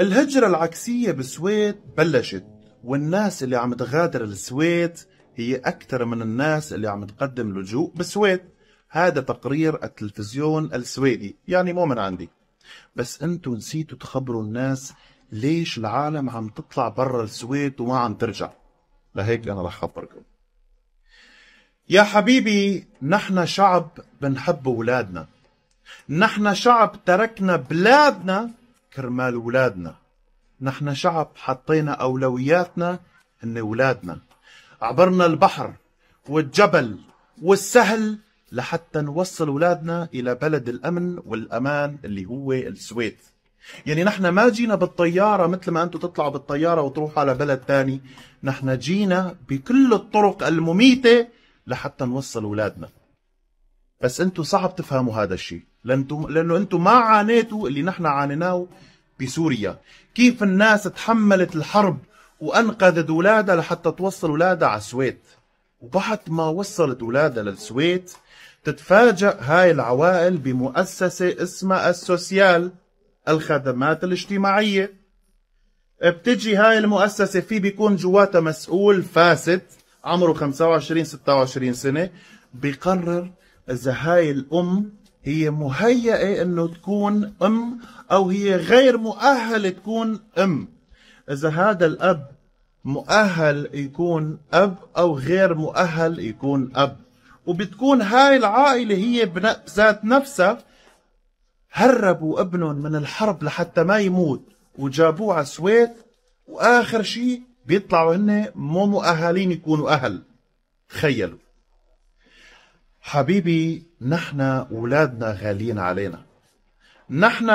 الهجرة العكسية بالسويد بلشت والناس اللي عم تغادر السويد هي أكثر من الناس اللي عم تقدم لجوء بالسويد هذا تقرير التلفزيون السويدي يعني مو من عندي بس انتو نسيتوا تخبروا الناس ليش العالم عم تطلع برا السويد وما عم ترجع لهيك انا رح خبركم يا حبيبي نحن شعب بنحب ولادنا نحن شعب تركنا بلادنا كرمال ولادنا نحن شعب حطينا أولوياتنا إن ولادنا عبرنا البحر والجبل والسهل لحتى نوصل ولادنا إلى بلد الأمن والأمان اللي هو السويد يعني نحن ما جينا بالطيارة مثل ما أنتم تطلعوا بالطيارة وتروحوا على بلد ثاني نحن جينا بكل الطرق المميتة لحتى نوصل ولادنا بس أنتم صعب تفهموا هذا الشيء لأنتم لأنه أنتم ما عانيتوا اللي نحن عانيناه بسوريا كيف الناس تحملت الحرب وأنقذت أولادها لحتى توصل أولادها على السويد وبعد ما وصلت أولادها للسويد تتفاجأ هاي العوائل بمؤسسة اسمها السوسيال الخدمات الاجتماعية بتجي هاي المؤسسة في بيكون جواتها مسؤول فاسد عمره 25 26 سنة بيقرر إذا هاي الأم هي مهيئة انه تكون ام او هي غير مؤهلة تكون ام اذا هذا الاب مؤهل يكون اب او غير مؤهل يكون اب وبتكون هاي العائلة هي ذات نفسها هربوا ابنهم من الحرب لحتى ما يموت وجابوه على السويد واخر شيء بيطلعوا هن مو مؤهلين يكونوا اهل تخيلوا حبيبي نحن أولادنا غاليين علينا نحن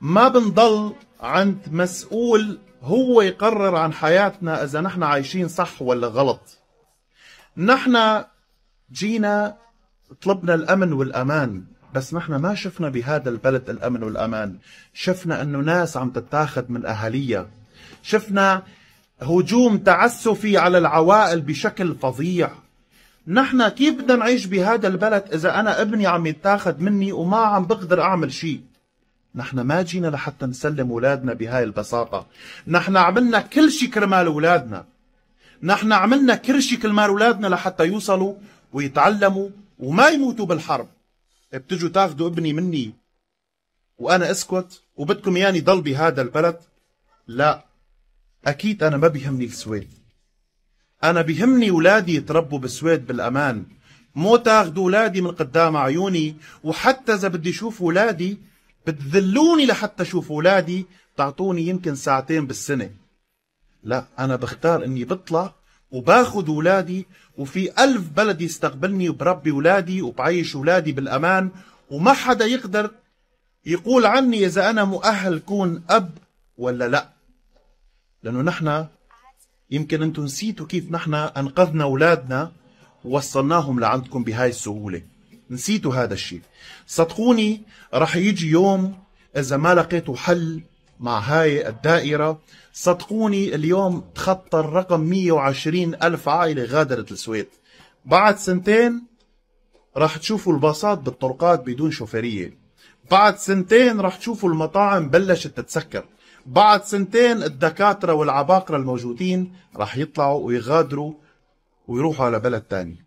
ما بنضل عند مسؤول هو يقرر عن حياتنا إذا نحن عايشين صح ولا غلط نحن جينا طلبنا الأمن والأمان بس نحن ما شفنا بهذا البلد الأمن والأمان شفنا أنه ناس عم تتاخذ من اهاليه شفنا هجوم تعسفي على العوائل بشكل فظيع نحن كيف بدنا نعيش بهذا البلد إذا أنا ابني عم يتاخذ مني وما عم بقدر أعمل شيء نحن ما جينا لحتى نسلم أولادنا بهاي البساطة نحن عملنا كل شيء كرمال أولادنا نحن عملنا كل شيء كرمال أولادنا لحتى يوصلوا ويتعلموا وما يموتوا بالحرب بتجوا تاخذوا ابني مني وأنا أسكت وبدكم ياني ضل بهذا البلد لا أكيد أنا ما بيهمني السويد أنا بهمني اولادي يتربوا بالسويد بالأمان مو تاخذ اولادي من قدام عيوني وحتى إذا بدي أشوف اولادي بتذلوني لحتى أشوف اولادي تعطوني يمكن ساعتين بالسنة لا أنا بختار أني بطلع وباخذ اولادي وفي ألف بلد يستقبلني وبربي اولادي وبعيش اولادي بالأمان وما حدا يقدر يقول عني إذا أنا مؤهل كون أب ولا لأ لأنه نحن يمكن انتم نسيتوا كيف نحن انقذنا اولادنا ووصلناهم لعندكم بهاي السهوله نسيتوا هذا الشيء صدقوني رح يجي يوم اذا ما لقيتوا حل مع هاي الدائرة صدقوني اليوم تخطى الرقم 120 ألف عائلة غادرت السويد بعد سنتين راح تشوفوا الباصات بالطرقات بدون شوفيرية بعد سنتين راح تشوفوا المطاعم بلشت تتسكر بعد سنتين الدكاترة والعباقرة الموجودين رح يطلعوا ويغادروا ويروحوا على بلد تاني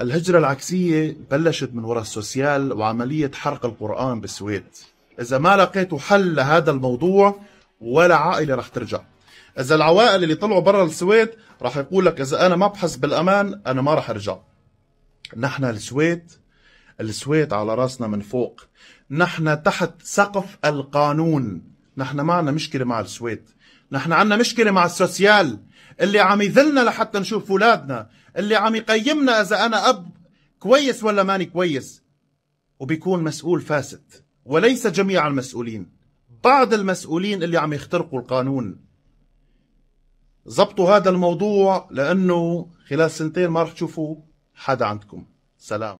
الهجرة العكسية بلشت من وراء السوسيال وعملية حرق القرآن بالسويد إذا ما لقيتوا حل لهذا الموضوع ولا عائلة رح ترجع إذا العوائل اللي طلعوا برا السويد رح يقول لك إذا أنا ما بحس بالأمان أنا ما رح أرجع نحن السويد السويد على راسنا من فوق نحن تحت سقف القانون نحن ما عندنا مشكله مع السويد نحن عندنا مشكله مع السوسيال اللي عم يذلنا لحتى نشوف اولادنا اللي عم يقيمنا اذا انا اب كويس ولا ماني كويس وبيكون مسؤول فاسد وليس جميع المسؤولين بعض المسؤولين اللي عم يخترقوا القانون ضبطوا هذا الموضوع لانه خلال سنتين ما رح تشوفوا حدا عندكم سلام